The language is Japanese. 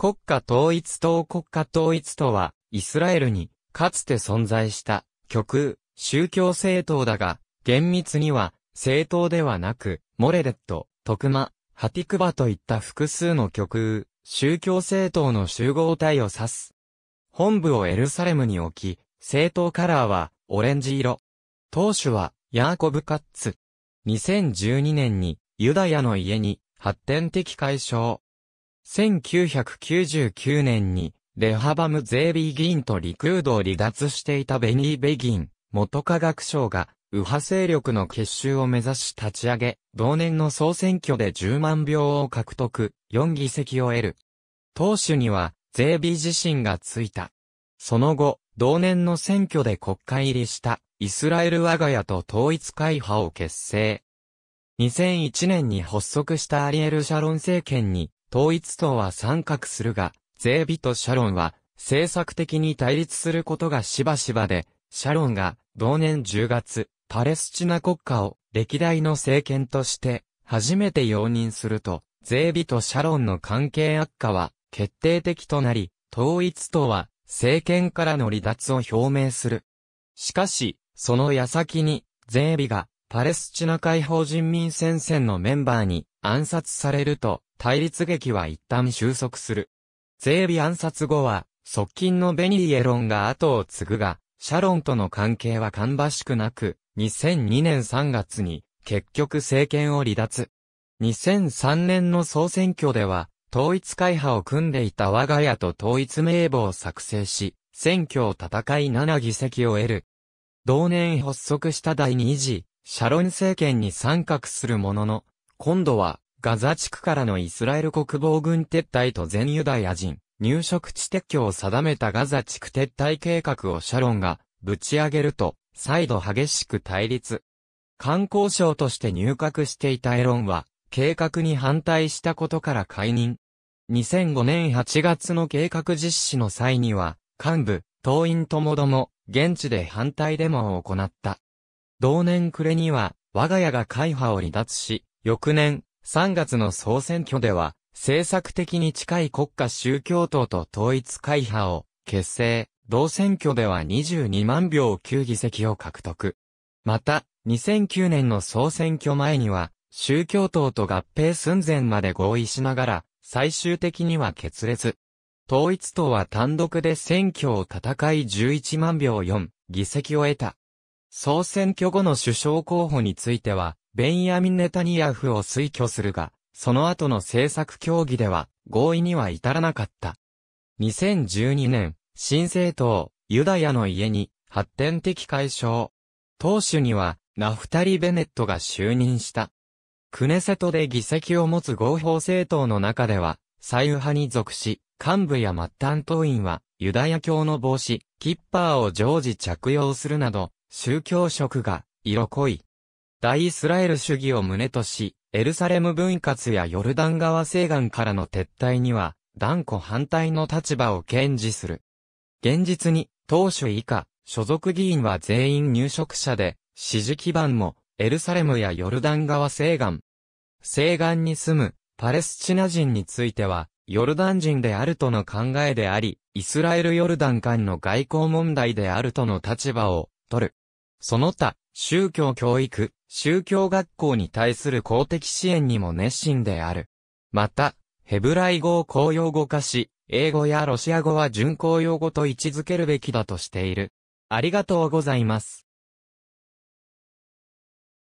国家統一党国家統一とは、イスラエルに、かつて存在した、極右、宗教政党だが、厳密には、政党ではなく、モレレット、トクマ、ハティクバといった複数の極右、宗教政党の集合体を指す。本部をエルサレムに置き、政党カラーは、オレンジ色。当主は、ヤーコブ・カッツ。2012年に、ユダヤの家に、発展的解消。1999年に、レハバム・ゼービー議員とリクードを離脱していたベニー・ベギン、元科学省が、右派勢力の結集を目指し立ち上げ、同年の総選挙で10万票を獲得、4議席を得る。党首には、ゼービー自身がついた。その後、同年の選挙で国会入りした、イスラエル我が家と統一会派を結成。2001年に発足したアリエル・シャロン政権に、統一党は参画するが、ゼービとシャロンは政策的に対立することがしばしばで、シャロンが同年10月、パレスチナ国家を歴代の政権として初めて容認すると、ゼービとシャロンの関係悪化は決定的となり、統一党は政権からの離脱を表明する。しかし、その矢先に、ゼービがパレスチナ解放人民戦線のメンバーに暗殺されると、対立劇は一旦収束する。ゼービ暗殺後は、側近のベニー・エロンが後を継ぐが、シャロンとの関係は芳しくなく、2002年3月に、結局政権を離脱。2003年の総選挙では、統一会派を組んでいた我が家と統一名簿を作成し、選挙を戦い7議席を得る。同年発足した第2次、シャロン政権に参画するものの、今度はガザ地区からのイスラエル国防軍撤退と全ユダヤ人、入植地撤去を定めたガザ地区撤退計画をシャロンが、ぶち上げると、再度激しく対立。観光省として入閣していたエロンは、計画に反対したことから解任。2005年8月の計画実施の際には、幹部、党員ともども、現地で反対デモを行った。同年暮れには、我が家が会派を離脱し、翌年、3月の総選挙では、政策的に近い国家宗教党と統一会派を結成、同選挙では22万票9議席を獲得。また、2009年の総選挙前には、宗教党と合併寸前まで合意しながら、最終的には決裂。統一党は単独で選挙を戦い11万票4議席を得た。総選挙後の首相候補については、ベンヤミン・ネタニヤフを推挙するが、その後の政策協議では合意には至らなかった。2012年、新政党、ユダヤの家に発展的解消。党首にはナフタリ・ベネットが就任した。クネセトで議席を持つ合法政党の中では、左右派に属し、幹部や末端党員は、ユダヤ教の帽子、キッパーを常時着用するなど、宗教色が色濃い。大イスラエル主義を旨とし、エルサレム分割やヨルダン川西岸からの撤退には、断固反対の立場を堅持する。現実に、当初以下、所属議員は全員入植者で、支持基盤も、エルサレムやヨルダン川西岸。西岸に住む、パレスチナ人については、ヨルダン人であるとの考えであり、イスラエル・ヨルダン間の外交問題であるとの立場を、取る。その他、宗教教育、宗教学校に対する公的支援にも熱心である。また、ヘブライ語を公用語化し、英語やロシア語は準公用語と位置づけるべきだとしている。ありがとうございます。